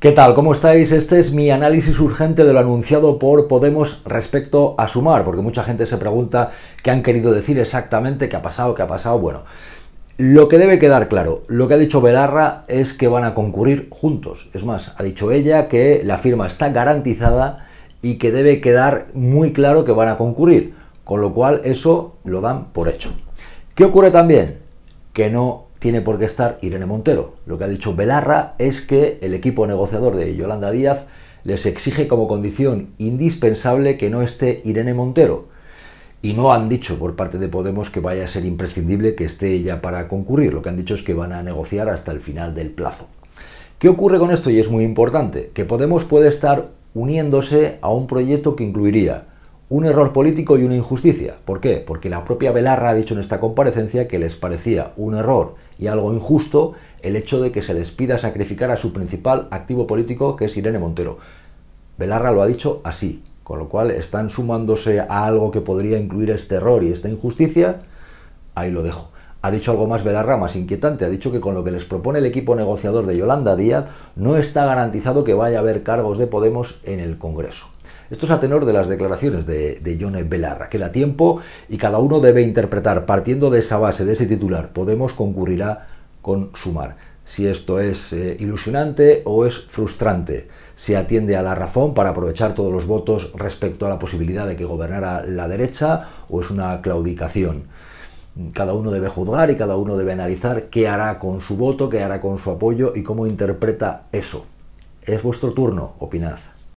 ¿Qué tal? ¿Cómo estáis? Este es mi análisis urgente de lo anunciado por Podemos respecto a Sumar, porque mucha gente se pregunta qué han querido decir exactamente, qué ha pasado, qué ha pasado. Bueno, lo que debe quedar claro, lo que ha dicho Belarra es que van a concurrir juntos. Es más, ha dicho ella que la firma está garantizada y que debe quedar muy claro que van a concurrir, con lo cual eso lo dan por hecho. ¿Qué ocurre también? Que no tiene por qué estar Irene Montero. Lo que ha dicho Belarra es que el equipo negociador de Yolanda Díaz les exige como condición indispensable que no esté Irene Montero. Y no han dicho por parte de Podemos que vaya a ser imprescindible que esté ella para concurrir. Lo que han dicho es que van a negociar hasta el final del plazo. ¿Qué ocurre con esto? Y es muy importante, que Podemos puede estar uniéndose a un proyecto que incluiría un error político y una injusticia. ¿Por qué? Porque la propia Belarra ha dicho en esta comparecencia que les parecía un error y algo injusto el hecho de que se les pida sacrificar a su principal activo político, que es Irene Montero. Belarra lo ha dicho así, con lo cual están sumándose a algo que podría incluir este error y esta injusticia. Ahí lo dejo. Ha dicho algo más Belarra, más inquietante. Ha dicho que con lo que les propone el equipo negociador de Yolanda Díaz, no está garantizado que vaya a haber cargos de Podemos en el Congreso. Esto es a tenor de las declaraciones de, de Yone Belarra. Queda tiempo y cada uno debe interpretar, partiendo de esa base, de ese titular, Podemos concurrirá con sumar. Si esto es eh, ilusionante o es frustrante, Si atiende a la razón para aprovechar todos los votos respecto a la posibilidad de que gobernara la derecha o es una claudicación cada uno debe juzgar y cada uno debe analizar qué hará con su voto, qué hará con su apoyo y cómo interpreta eso. Es vuestro turno, opinad.